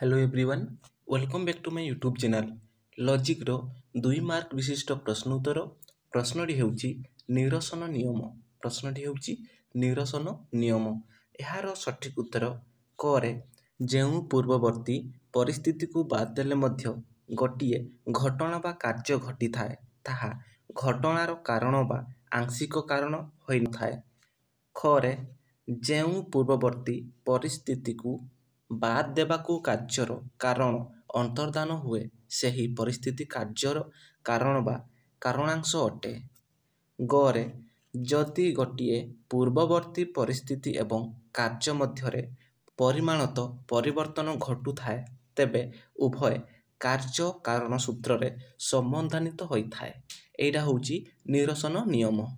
hello everyone welcome back to my YouTube channel ଲଜିକ୍ର ଦୁଇ mark ବିଶିଷ୍ଟ ପ୍ରଶ୍ନ ଉତ୍ତର ପ୍ରଶ୍ନଟି ହେଉଛି ନିରସନ ନିୟମ ପ୍ରଶ୍ନଟି ହେଉଛି ନିରସନ ନିୟମ ଏହାର ସଠିକ୍ ଉତ୍ତର କରେ ଯେଉଁ ପୂର୍ବବର୍ତ୍ତୀ ପରିସ୍ଥିତିକୁ ବାଦ୍ ଦେଲେ ମଧ୍ୟ ଗୋଟିଏ ଘଟଣା ବା କାର୍ଯ୍ୟ ଘଟିଥାଏ ତାହା ଘଟଣାର କାରଣ ବା ଆଂଶିକ କାରଣ ହୋଇନଥାଏ ଖରେ ଯେଉଁ ପୂର୍ବବର୍ତ୍ତୀ ପରିସ୍ଥିତିକୁ ବାଦ୍ ଦେବାକୁ କାର୍ଯ୍ୟର କାରଣ ଅନ୍ତର୍ଦ୍ଧାନ ହୁଏ ସେହି ପରିସ୍ଥିତି କାର୍ଯ୍ୟର କାରଣ ବା କାରଣାଂଶ ଅଟେ ଗରେ ଯଦି ଗୋଟିଏ ପୂର୍ବବର୍ତ୍ତୀ ପରିସ୍ଥିତି ଏବଂ କାର୍ଯ୍ୟ ମଧ୍ୟରେ ପରିମାଣତଃ ପରିବର୍ତ୍ତନ ଘଟୁଥାଏ ତେବେ ଉଭୟ କାର୍ଯ୍ୟ କାରଣ ସୂତ୍ରରେ ସମ୍ବନ୍ଧାନିତ ହୋଇଥାଏ ଏଇଟା ହେଉଛି ନିରସନ ନିୟମ